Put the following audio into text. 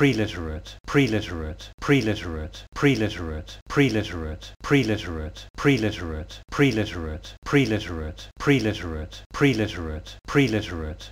preliterate, preliterate, preliterate, preliterate, preliterate, preliterate, preliterate, preliterate, preliterate, preliterate, preliterate, preliterate,